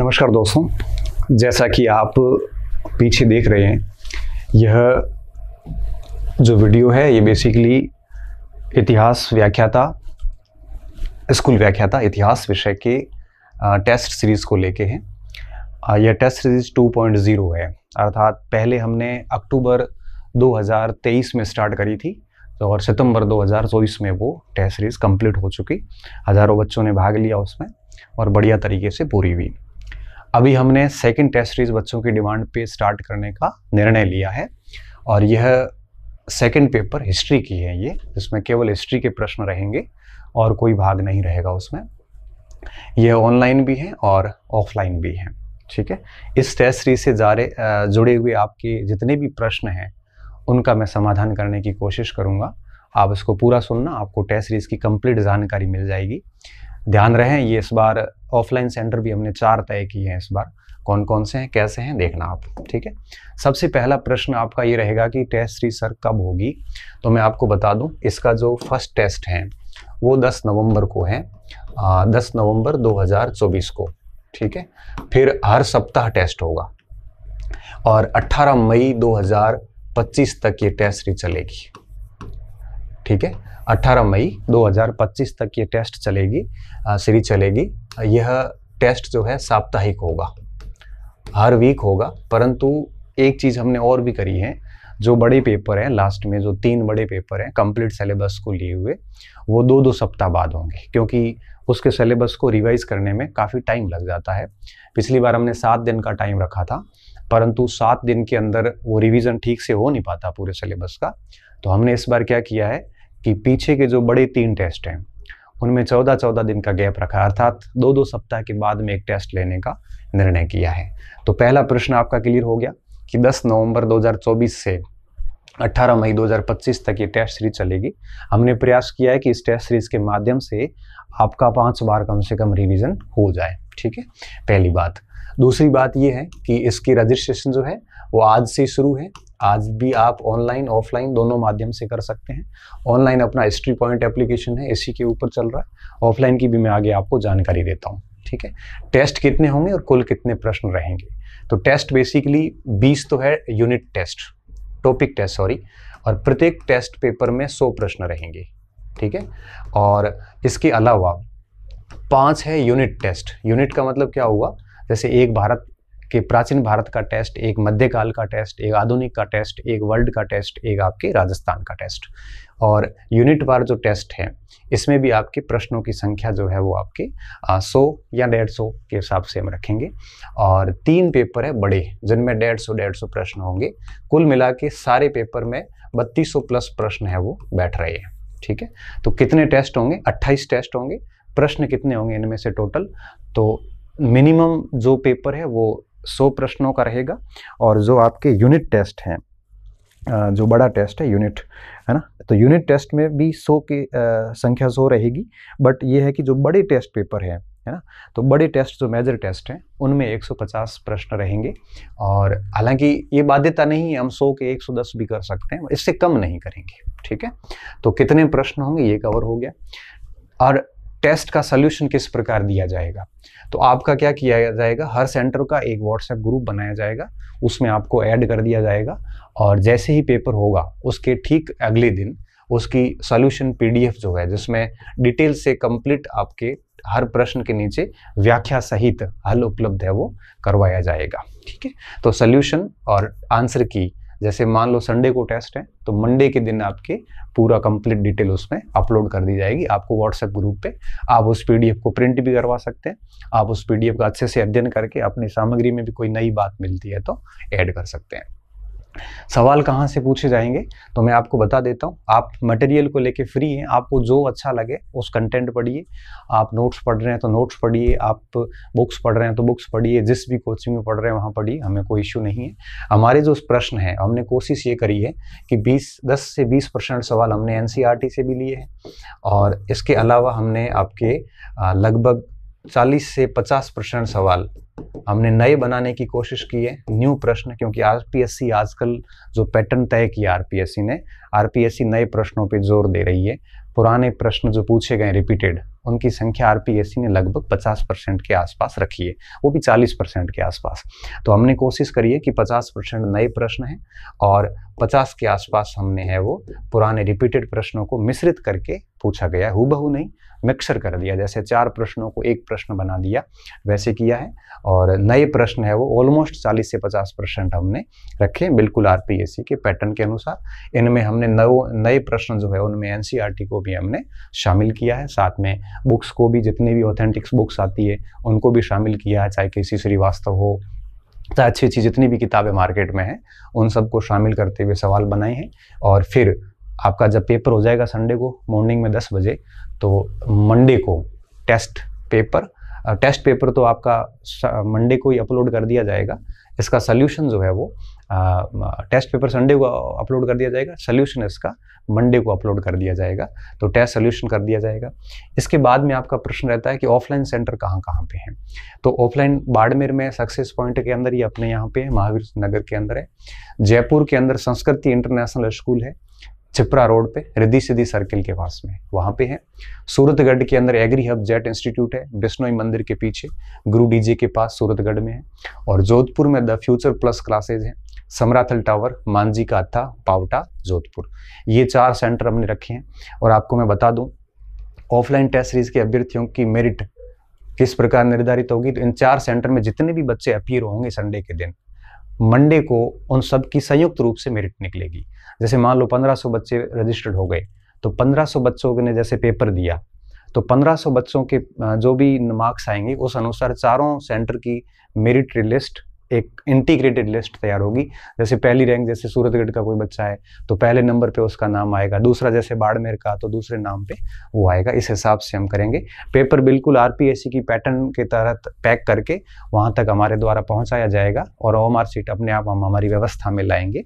नमस्कार दोस्तों जैसा कि आप पीछे देख रहे हैं यह जो वीडियो है ये बेसिकली इतिहास व्याख्याता स्कूल व्याख्याता इतिहास विषय के टेस्ट सीरीज़ को लेके हैं यह टेस्ट सीरीज़ 2.0 है अर्थात पहले हमने अक्टूबर 2023 में स्टार्ट करी थी तो और सितंबर 2024 में वो टेस्ट सीरीज़ कंप्लीट हो चुकी हज़ारों बच्चों ने भाग लिया उसमें और बढ़िया तरीके से पूरी हुई अभी हमने सेकेंड टेस्ट सीरीज बच्चों की डिमांड पे स्टार्ट करने का निर्णय लिया है और यह सेकेंड पेपर हिस्ट्री की है ये जिसमें केवल हिस्ट्री के प्रश्न रहेंगे और कोई भाग नहीं रहेगा उसमें यह ऑनलाइन भी है और ऑफलाइन भी है ठीक है इस टेस्ट सीरीज से जारे जुड़े हुए आपके जितने भी प्रश्न हैं उनका मैं समाधान करने की कोशिश करूँगा आप इसको पूरा सुनना आपको टेस्ट सीरीज़ की कंप्लीट जानकारी मिल जाएगी ध्यान रहे ये इस बार ऑफलाइन सेंटर भी हमने चार तय किए हैं इस बार कौन कौन से हैं कैसे हैं देखना आप ठीक है सबसे पहला प्रश्न आपका ये रहेगा कि टेस्ट थ्री सर कब होगी तो मैं आपको बता दूं इसका जो फर्स्ट टेस्ट है वो 10 नवंबर को है आ, 10 नवंबर 2024 को ठीक है फिर हर सप्ताह टेस्ट होगा और 18 मई 2025 तक ये टेस्ट री चलेगी ठीक है 18 मई 2025 तक ये टेस्ट चलेगी सीरीज चलेगी यह टेस्ट जो है साप्ताहिक होगा हर वीक होगा परंतु एक चीज़ हमने और भी करी है जो बड़े पेपर हैं लास्ट में जो तीन बड़े पेपर हैं कंप्लीट सिलेबस को लिए हुए वो दो दो सप्ताह बाद होंगे क्योंकि उसके सिलेबस को रिवाइज करने में काफ़ी टाइम लग जाता है पिछली बार हमने सात दिन का टाइम रखा था परंतु सात दिन के अंदर वो रिवीजन ठीक से हो नहीं पाता पूरे सिलेबस का तो हमने इस बार क्या किया है कि पीछे के जो बड़े तीन टेस्ट हैं उनमें चौदह चौदह दिन का गैप रखा अर्थात दो दो सप्ताह के बाद में एक टेस्ट लेने का निर्णय किया है तो पहला प्रश्न आपका क्लियर हो गया कि 10 नवंबर 2024 से 18 मई 2025 तक ये टेस्ट सीरीज चलेगी हमने प्रयास किया है कि इस टेस्ट सीरीज के माध्यम से आपका पांच बार कम से कम रिविज़न हो जाए ठीक है पहली बात दूसरी बात ये है कि इसकी रजिस्ट्रेशन जो है वो आज से शुरू है आज भी आप ऑनलाइन ऑफलाइन दोनों माध्यम से कर सकते हैं ऑनलाइन अपना हिस्ट्री पॉइंट एप्लीकेशन है एसी के ऊपर चल रहा है ऑफलाइन की भी मैं आगे आपको जानकारी देता हूँ ठीक है टेस्ट कितने होंगे और कुल कितने प्रश्न रहेंगे तो टेस्ट बेसिकली बीस तो है unit test topic test sorry और प्रत्येक टेस्ट पेपर में सौ प्रश्न रहेंगे ठीक है और इसके अलावा पांच है यूनिट टेस्ट यूनिट का मतलब क्या हुआ जैसे एक भारत कि प्राचीन भारत का टेस्ट एक मध्यकाल का टेस्ट एक आधुनिक का टेस्ट एक वर्ल्ड का टेस्ट एक आपके राजस्थान का टेस्ट और यूनिट वार जो टेस्ट है इसमें भी आपके प्रश्नों की संख्या जो है वो आपके सौ या डेढ़ सौ के हिसाब से हम रखेंगे और तीन पेपर है बड़े जिनमें डेढ़ सौ डेढ़ सौ प्रश्न होंगे कुल मिला के सारे पेपर में बत्तीस सौ प्लस प्रश्न है वो बैठ रहे हैं ठीक है तो कितने टेस्ट होंगे अट्ठाईस टेस्ट होंगे प्रश्न कितने होंगे इनमें से टोटल तो मिनिमम जो पेपर है वो सौ प्रश्नों का रहेगा और जो आपके यूनिट टेस्ट हैं जो बड़ा टेस्ट है यूनिट है ना तो यूनिट टेस्ट में भी सौ की संख्या सौ रहेगी बट ये है कि जो बड़े टेस्ट पेपर हैं है ना तो बड़े टेस्ट जो मेजर टेस्ट हैं उनमें 150 प्रश्न रहेंगे और हालांकि ये बाध्यता नहीं है हम 100 के 110 भी कर सकते हैं इससे कम नहीं करेंगे ठीक है तो कितने प्रश्न होंगे ये कवर हो गया और टेस्ट का सोल्यूशन किस प्रकार दिया जाएगा तो आपका क्या किया जाएगा हर सेंटर का एक व्हाट्सएप ग्रुप बनाया जाएगा उसमें आपको ऐड कर दिया जाएगा और जैसे ही पेपर होगा उसके ठीक अगले दिन उसकी सोल्यूशन पीडीएफ जो है जिसमें डिटेल से कंप्लीट आपके हर प्रश्न के नीचे व्याख्या सहित हल उपलब्ध है वो करवाया जाएगा ठीक है तो सोल्यूशन और आंसर की जैसे मान लो संडे को टेस्ट है तो मंडे के दिन आपके पूरा कंप्लीट डिटेल उसमें अपलोड कर दी जाएगी आपको व्हाट्सएप ग्रुप पे आप उस पीडीएफ को प्रिंट भी करवा सकते हैं आप उस पीडीएफ का अच्छे से अध्ययन करके अपनी सामग्री में भी कोई नई बात मिलती है तो ऐड कर सकते हैं सवाल कहाँ से पूछे जाएंगे तो मैं आपको बता देता हूँ आप मटेरियल को लेके फ्री हैं आपको जो अच्छा लगे उस कंटेंट पढ़िए आप नोट्स पढ़ रहे हैं तो नोट्स पढ़िए आप बुक्स पढ़ रहे हैं तो बुक्स पढ़िए जिस भी कोचिंग में पढ़ रहे हैं वहाँ पढ़िए हमें कोई इश्यू नहीं है हमारे जो प्रश्न है हमने कोशिश ये करी है कि बीस दस से बीस परसेंट सवाल हमने एन e से भी लिए हैं और इसके अलावा हमने आपके लगभग चालीस से पचास परसेंट सवाल हमने नए बनाने की कोशिश की है न्यू प्रश्न क्योंकि आरपीएससी आजकल जो पैटर्न तय किया आरपीएससी ने आरपीएससी नए प्रश्नों पे जोर दे रही है पुराने प्रश्न जो पूछे गए रिपीटेड उनकी संख्या आरपीएससी ने लगभग 50 परसेंट के आसपास रखी है वो भी 40 परसेंट के आसपास तो हमने कोशिश करी है कि 50 परसेंट नए प्रश्न हैं और 50 के आसपास हमने है वो पुराने रिपीटेड प्रश्नों को मिश्रित करके पूछा गया हु बहु नहीं मिक्सर कर दिया जैसे चार प्रश्नों को एक प्रश्न बना दिया वैसे किया है और नए प्रश्न है वो ऑलमोस्ट 40 से 50 परसेंट हमने रखे बिल्कुल आर के पैटर्न के अनुसार इनमें हमने नव नए प्रश्न जो है उनमें एन e को भी हमने शामिल किया है साथ में बुक्स को भी जितनी भी ऑथेंटिक्स बुक्स आती है उनको भी शामिल किया है चाहे किसी श्रीवास्तव हो चाहे अच्छी अच्छी जितनी भी किताबें मार्केट में हैं उन सबको शामिल करते हुए सवाल बनाए हैं और फिर आपका जब पेपर हो जाएगा संडे को मॉर्निंग में दस बजे तो मंडे को टेस्ट पेपर टेस्ट पेपर तो आपका मंडे को ही अपलोड कर दिया जाएगा इसका सोल्यूशन जो है वो आ, टेस्ट पेपर संडे को अपलोड कर दिया जाएगा सोल्यूशन इसका मंडे को अपलोड कर दिया जाएगा तो टेस्ट सोल्यूशन कर दिया जाएगा इसके बाद में आपका प्रश्न रहता है कि ऑफलाइन सेंटर कहाँ कहाँ पे हैं तो ऑफलाइन बाड़मेर में सक्सेस पॉइंट के अंदर ही अपने यहाँ पे महावीर नगर के अंदर है जयपुर के अंदर संस्कृति इंटरनेशनल स्कूल है छिपरा रोड पे रिद्धि सिद्धि सर्किल के पास में वहाँ पे है सूरतगढ़ के अंदर एग्री हब जेट इंस्टीट्यूट है बिश्नोई मंदिर के पीछे गुरु डीजे के पास सूरतगढ़ में है और जोधपुर में द फ्यूचर प्लस क्लासेज हैं समराथल टावर मांझी का अथा पावटा जोधपुर ये चार सेंटर हमने रखे हैं और आपको मैं बता दूँ ऑफलाइन टेस्ट सीरीज के अभ्यर्थियों की मेरिट किस प्रकार निर्धारित होगी तो इन चार सेंटर में जितने भी बच्चे अपीयर होंगे संडे के दिन मंडे को उन सब की संयुक्त रूप से मेरिट निकलेगी जैसे मान लो 1500 बच्चे रजिस्टर्ड हो गए तो 1500 बच्चों ने जैसे पेपर दिया तो 1500 बच्चों के जो भी मार्क्स आएंगे उस अनुसार चारों सेंटर की मेरिट लिस्ट एक इंटीग्रेटेड लिस्ट तैयार होगी जैसे पहली रैंक जैसे सूरतगढ़ का कोई बच्चा है तो पहले नंबर पे उसका नाम आएगा दूसरा जैसे बाड़मेर का तो दूसरे नाम पे वो आएगा इस हिसाब से हम करेंगे पेपर बिल्कुल आर की पैटर्न के तहत पैक करके वहाँ तक हमारे द्वारा पहुँचाया जाएगा और ओ सीट अपने आप हम हमारी व्यवस्था में लाएंगे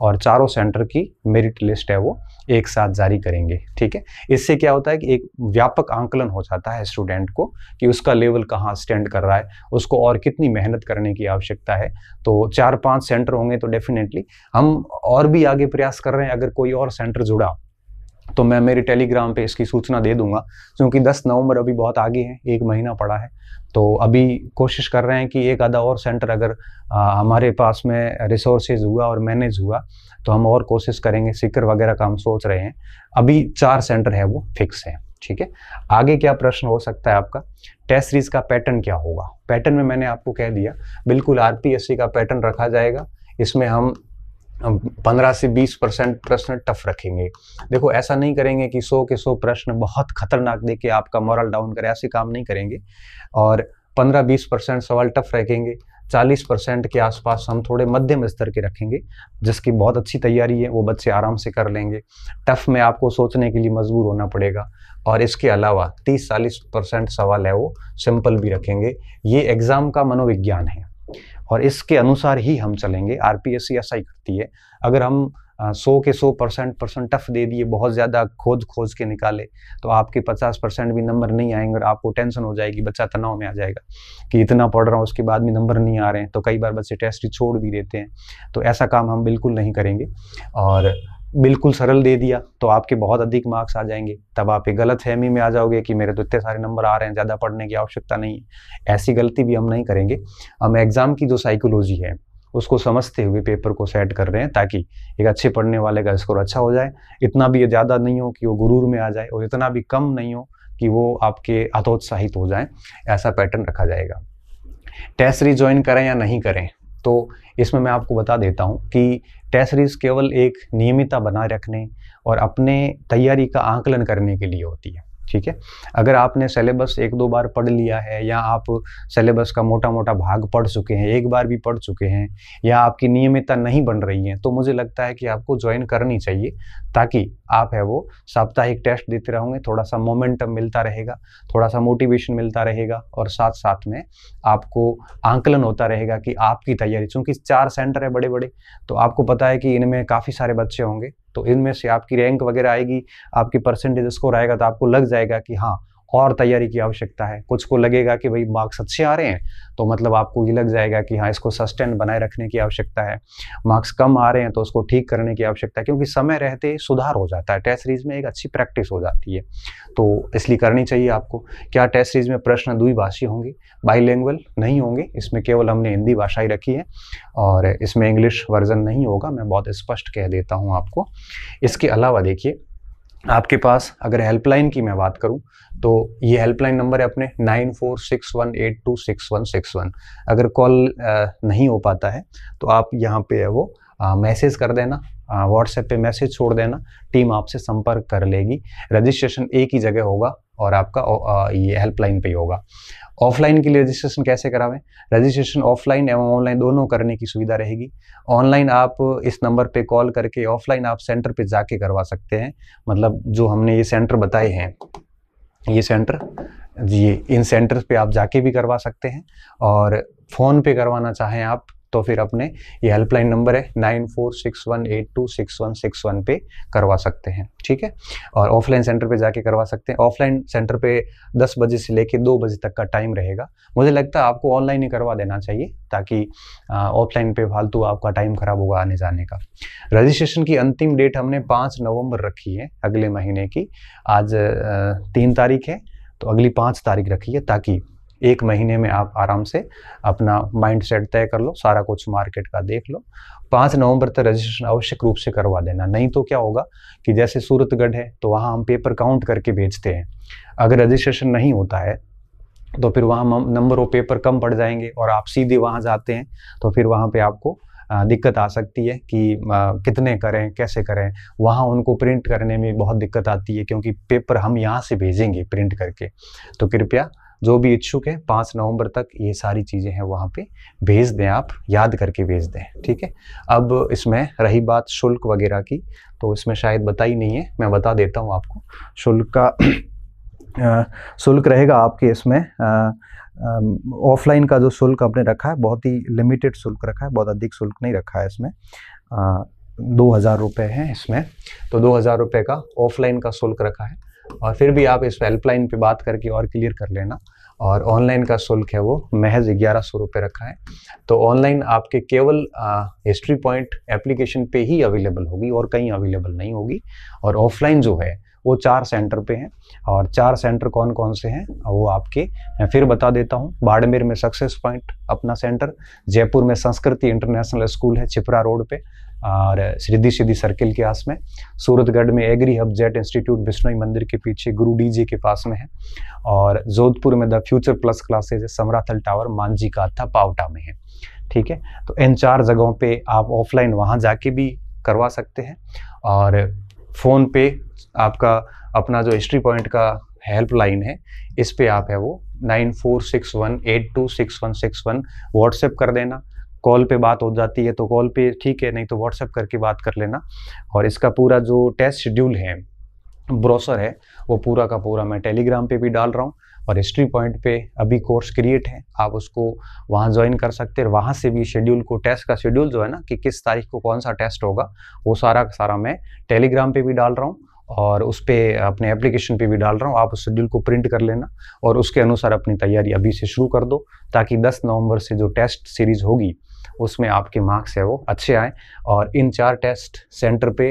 और चारों सेंटर की मेरिट लिस्ट है वो एक साथ जारी करेंगे ठीक है इससे क्या होता है कि एक व्यापक आंकलन हो जाता है स्टूडेंट को कि उसका लेवल कहाँ स्टैंड कर रहा है उसको और कितनी मेहनत करने की आवश्यकता है तो चार पांच सेंटर होंगे तो डेफिनेटली हम और भी आगे प्रयास कर रहे हैं अगर कोई और सेंटर जुड़ा तो मैं मेरे टेलीग्राम पे इसकी सूचना दे दूंगा क्योंकि 10 नवंबर अभी बहुत आगे है एक महीना पड़ा है तो अभी कोशिश कर रहे हैं कि एक आधा और सेंटर अगर आ, हमारे पास में रिसोर्सेज हुआ और मैनेज हुआ तो हम और कोशिश करेंगे सिकर वगैरह का हम सोच रहे हैं अभी चार सेंटर है वो फिक्स है ठीक है आगे क्या प्रश्न हो सकता है आपका टेस्ट सीरीज का पैटर्न क्या होगा पैटर्न में मैंने आपको कह दिया बिल्कुल आर का पैटर्न रखा जाएगा इसमें हम पंद्रह से बीस परसेंट प्रश्न टफ रखेंगे देखो ऐसा नहीं करेंगे कि सौ के सौ प्रश्न बहुत खतरनाक दे के आपका मॉरल डाउन करे ऐसे काम नहीं करेंगे और पंद्रह बीस परसेंट सवाल टफ रखेंगे चालीस परसेंट के आसपास हम थोड़े मध्यम स्तर के रखेंगे जिसकी बहुत अच्छी तैयारी है वो बच्चे आराम से कर लेंगे टफ में आपको सोचने के लिए मजबूर होना पड़ेगा और इसके अलावा तीस चालीस परसेंट सवाल है वो सिंपल भी रखेंगे ये एग्ज़ाम का मनोविज्ञान है और इसके अनुसार ही हम चलेंगे आर पी एस ऐसा ही करती है अगर हम सौ के सौ परसेंट परसेंट टफ दे दिए बहुत ज़्यादा खोज खोज के निकाले तो आपके पचास परसेंट भी नंबर नहीं आएंगे और आपको टेंशन हो जाएगी बच्चा तनाव में आ जाएगा कि इतना पढ़ रहा हूँ उसके बाद भी नंबर नहीं आ रहे हैं तो कई बार बच्चे टेस्ट छोड़ भी देते हैं तो ऐसा काम हम बिल्कुल नहीं करेंगे और बिल्कुल सरल दे दिया तो आपके बहुत अधिक मार्क्स आ जाएंगे तब आप एक गलत फहमी में आ जाओगे कि मेरे तो इतने सारे नंबर आ रहे हैं ज़्यादा पढ़ने की आवश्यकता नहीं है ऐसी गलती भी हम नहीं करेंगे हम एग्ज़ाम की जो साइकोलॉजी है उसको समझते हुए पेपर को सेट कर रहे हैं ताकि एक अच्छे पढ़ने वाले का स्कोर अच्छा हो जाए इतना भी ज़्यादा नहीं हो कि वो गुरूर में आ जाए और इतना भी कम नहीं हो कि वो आपके हतोत्साहित हो जाए ऐसा पैटर्न रखा जाएगा टेस्ट रिज्वाइन करें या नहीं करें तो इसमें मैं आपको बता देता हूँ कि टेस्ट सीरीज केवल एक नियमितता बनाए रखने और अपने तैयारी का आकलन करने के लिए होती है ठीक है अगर आपने सिलेबस एक दो बार पढ़ लिया है या आप सिलेबस का मोटा मोटा भाग पढ़ चुके हैं एक बार भी पढ़ चुके हैं या आपकी नियमितता नहीं बन रही है तो मुझे लगता है कि आपको ज्वाइन करनी चाहिए ताकि आप है वो साप्ताहिक टेस्ट देते रहोगे थोड़ा सा मोमेंटम मिलता रहेगा थोड़ा सा मोटिवेशन मिलता रहेगा और साथ साथ में आपको आंकलन होता रहेगा कि आपकी तैयारी चूँकि चार सेंटर है बड़े बड़े तो आपको पता है कि इनमें काफ़ी सारे बच्चे होंगे तो इनमें से आपकी रैंक वगैरह आएगी आपकी परसेंटेज स्कोर आएगा तो आपको लग जाएगा जाएगा कि हाँ और तैयारी की आवश्यकता है कुछ को लगेगा कि भाई मार्क्स अच्छे आ रहे हैं तो मतलब आपको ये लग जाएगा कि हाँ इसको सस्टेन बनाए रखने की आवश्यकता है मार्क्स कम आ रहे हैं तो उसको ठीक करने की आवश्यकता है क्योंकि समय रहते सुधार हो जाता है टेस्ट सीरीज में एक अच्छी प्रैक्टिस हो जाती है तो इसलिए करनी चाहिए आपको क्या टेस्ट सीरीज में प्रश्न द्विभाषी होंगे बाईलैंग्वल नहीं होंगे इसमें केवल हमने हिंदी भाषा ही रखी है और इसमें इंग्लिश वर्जन नहीं होगा मैं बहुत स्पष्ट कह देता हूँ आपको इसके अलावा देखिए आपके पास अगर हेल्पलाइन की मैं बात करूं तो ये हेल्पलाइन नंबर है अपने nine four six one eight two six one six one अगर कॉल नहीं हो पाता है तो आप यहाँ पे वो मैसेज कर देना व्हाट्सएप पे मैसेज छोड़ देना टीम आपसे संपर्क कर लेगी रजिस्ट्रेशन एक ही जगह होगा और आपका ये हेल्पलाइन पे होगा ऑफलाइन के लिए रजिस्ट्रेशन कैसे करावें रजिस्ट्रेशन ऑफलाइन एवं ऑनलाइन दोनों करने की सुविधा रहेगी ऑनलाइन आप इस नंबर पे कॉल करके ऑफलाइन आप सेंटर पे जाके करवा सकते हैं मतलब जो हमने ये सेंटर बताए हैं ये सेंटर ये इन सेंटर्स पे आप जाके भी करवा सकते हैं और फ़ोन पे करवाना चाहें आप तो फिर अपने ये हेल्पलाइन नंबर है nine four six one eight two six one six one पे करवा सकते हैं ठीक है और ऑफलाइन सेंटर पे जाके करवा सकते हैं ऑफलाइन सेंटर पे दस बजे से लेके दो बजे तक का टाइम रहेगा मुझे लगता है आपको ऑनलाइन ही करवा देना चाहिए ताकि ऑफलाइन पे फालतू आपका टाइम ख़राब होगा आने जाने का रजिस्ट्रेशन की अंतिम डेट हमने पाँच नवम्बर रखी है अगले महीने की आज तीन तारीख है तो अगली पाँच तारीख रखी है ताकि एक महीने में आप आराम से अपना माइंड सेट तय कर लो सारा कुछ मार्केट का देख लो पाँच नवंबर तक रजिस्ट्रेशन आवश्यक रूप से करवा देना नहीं तो क्या होगा कि जैसे सूरतगढ़ है तो वहाँ हम पेपर काउंट करके भेजते हैं अगर रजिस्ट्रेशन नहीं होता है तो फिर वहाँ नंबर ऑफ पेपर कम पड़ जाएंगे और आप सीधे वहाँ जाते हैं तो फिर वहाँ पे आपको दिक्कत आ सकती है कि आ, कितने करें कैसे करें वहाँ उनको प्रिंट करने में बहुत दिक्कत आती है क्योंकि पेपर हम यहाँ से भेजेंगे प्रिंट करके तो कृपया जो भी इच्छुक है पाँच नवंबर तक ये सारी चीज़ें हैं वहाँ पे भेज दें आप याद करके भेज दें ठीक है अब इसमें रही बात शुल्क वगैरह की तो इसमें शायद बता ही नहीं है मैं बता देता हूँ आपको शुल्क का शुल्क रहेगा आपके इसमें ऑफलाइन का जो शुल्क आपने रखा है बहुत ही लिमिटेड शुल्क रखा है बहुत अधिक शुल्क नहीं रखा है इसमें दो हज़ार रुपये हैं इसमें तो दो हज़ार रुपये का ऑफलाइन का शुल्क रखा है और फिर भी आप इस हेल्पलाइन पे बात करके और क्लियर कर लेना और ऑनलाइन का शुल्क है वो महज ग्यारह सौ रुपये रखा है तो ऑनलाइन आपके केवल हिस्ट्री पॉइंट एप्लीकेशन पे ही अवेलेबल होगी और कहीं अवेलेबल नहीं होगी और ऑफलाइन जो है वो चार सेंटर पे हैं और चार सेंटर कौन कौन से हैं वो आपके मैं फिर बता देता हूँ बाड़मेर में सक्सेस पॉइंट अपना सेंटर जयपुर में संस्कृति इंटरनेशनल स्कूल है छिपरा रोड पे और सिद्धि सिद्धि सर्किल के आस में सूरतगढ़ में agri hub jet institute Bishnoi मंदिर के पीछे गुरु डी जी के पास में है और जोधपुर में the future plus classes Samrathal tower Manji का था पावटा में है ठीक है तो इन चार जगहों पे आप ऑफलाइन वहाँ जाके भी करवा सकते हैं और फ़ोन पे आपका अपना जो हिस्ट्री पॉइंट का हेल्पलाइन है इस पे आप है वो nine four six one eight two six one six one WhatsApp कर देना कॉल पे बात हो जाती है तो कॉल पे ठीक है नहीं तो व्हाट्सएप करके बात कर लेना और इसका पूरा जो टेस्ट शेड्यूल है ब्रोसर है वो पूरा का पूरा मैं टेलीग्राम पे भी डाल रहा हूँ और हिस्ट्री पॉइंट पे अभी कोर्स क्रिएट है आप उसको वहाँ ज्वाइन कर सकते हैं वहाँ से भी शेड्यूल को टेस्ट का शेड्यूल जो है ना कि किस तारीख को कौन सा टेस्ट होगा वो सारा का सारा मैं टेलीग्राम पर भी डाल रहा हूँ और उस पर अपने एप्लीकेशन पे भी डाल रहा हूँ आप उस शेड्यूल को प्रिंट कर लेना और उसके अनुसार अपनी तैयारी अभी से शुरू कर दो ताकि 10 नवंबर से जो टेस्ट सीरीज़ होगी उसमें आपके मार्क्स है वो अच्छे आए और इन चार टेस्ट सेंटर पे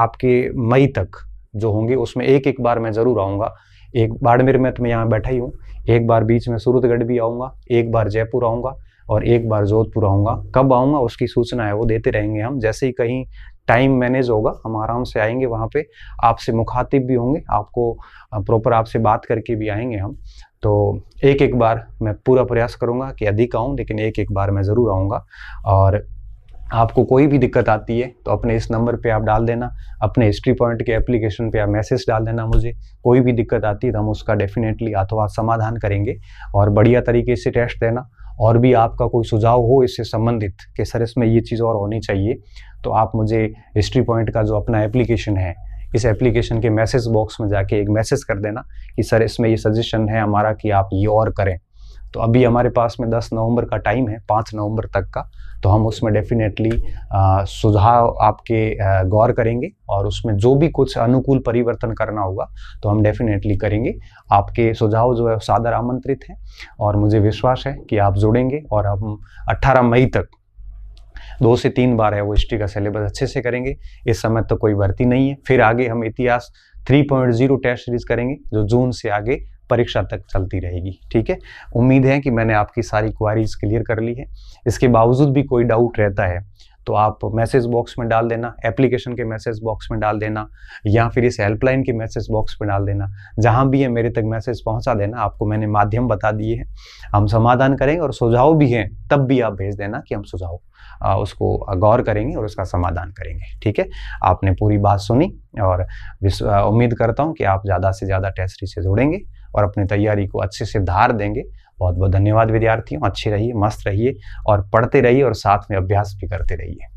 आपके मई तक जो होंगे उसमें एक एक बार मैं ज़रूर आऊँगा एक बाड़मेर में तो मैं यहाँ बैठा ही हूँ एक बार बीच में सूरतगढ़ भी आऊँगा एक बार जयपुर आऊँगा और एक बार जोधपुर आऊँगा कब आऊँगा उसकी सूचना है वो देते रहेंगे हम जैसे ही कहीं टाइम मैनेज होगा हम आराम से आएंगे वहाँ पे आपसे मुखातिब भी होंगे आपको प्रॉपर आपसे बात करके भी आएंगे हम तो एक एक बार मैं पूरा प्रयास करूँगा कि अधिक आऊँ लेकिन एक एक बार मैं ज़रूर आऊँगा और आपको कोई भी दिक्कत आती है तो अपने इस नंबर पे आप डाल देना अपने हिस्ट्री पॉइंट के एप्लीकेशन पे आप मैसेज डाल देना मुझे कोई भी दिक्कत आती है तो हम उसका डेफिनेटली हाथों समाधान करेंगे और बढ़िया तरीके से टेस्ट देना और भी आपका कोई सुझाव हो इससे संबंधित कि सर इसमें ये चीज़ और होनी चाहिए तो आप मुझे हिस्ट्री पॉइंट का जो अपना एप्लीकेशन है इस एप्लीकेशन के मैसेज बॉक्स में जाके एक मैसेज कर देना कि सर इसमें ये सजेशन है हमारा कि आप ये और करें तो अभी हमारे पास में 10 नवंबर का टाइम है 5 नवंबर तक का तो हम उसमें डेफिनेटली सुझाव आपके गौर करेंगे और उसमें जो भी कुछ अनुकूल परिवर्तन करना होगा तो हम डेफिनेटली करेंगे आपके सुझाव जो है सादर आमंत्रित हैं और मुझे विश्वास है कि आप जुड़ेंगे और हम 18 मई तक दो से तीन बार है वो हिस्ट्री का सिलेबस अच्छे से करेंगे इस समय तो कोई भर्ती नहीं है फिर आगे हम इतिहास 3.0 टेस्ट सीरीज करेंगे जो जून से आगे परीक्षा तक चलती रहेगी ठीक है उम्मीद है कि मैंने आपकी सारी क्वारीज क्लियर कर ली है इसके बावजूद भी कोई डाउट रहता है तो आप मैसेज बॉक्स में डाल देना एप्लीकेशन के मैसेज बॉक्स में डाल देना या फिर इस हेल्पलाइन के मैसेज बॉक्स में डाल देना जहाँ भी है मेरे तक मैसेज पहुंचा देना आपको मैंने माध्यम बता दिए हैं हम समाधान करेंगे और सुझाव भी हैं तब भी आप भेज देना कि हम सुझाव उसको गौर करेंगे और उसका समाधान करेंगे ठीक है आपने पूरी बात सुनी और उम्मीद करता हूँ कि आप ज़्यादा से ज़्यादा टेस्ट से जुड़ेंगे और अपनी तैयारी को अच्छे से धार देंगे बहुत बहुत धन्यवाद विद्यार्थियों अच्छे रहिए मस्त रहिए और पढ़ते रहिए और साथ में अभ्यास भी करते रहिए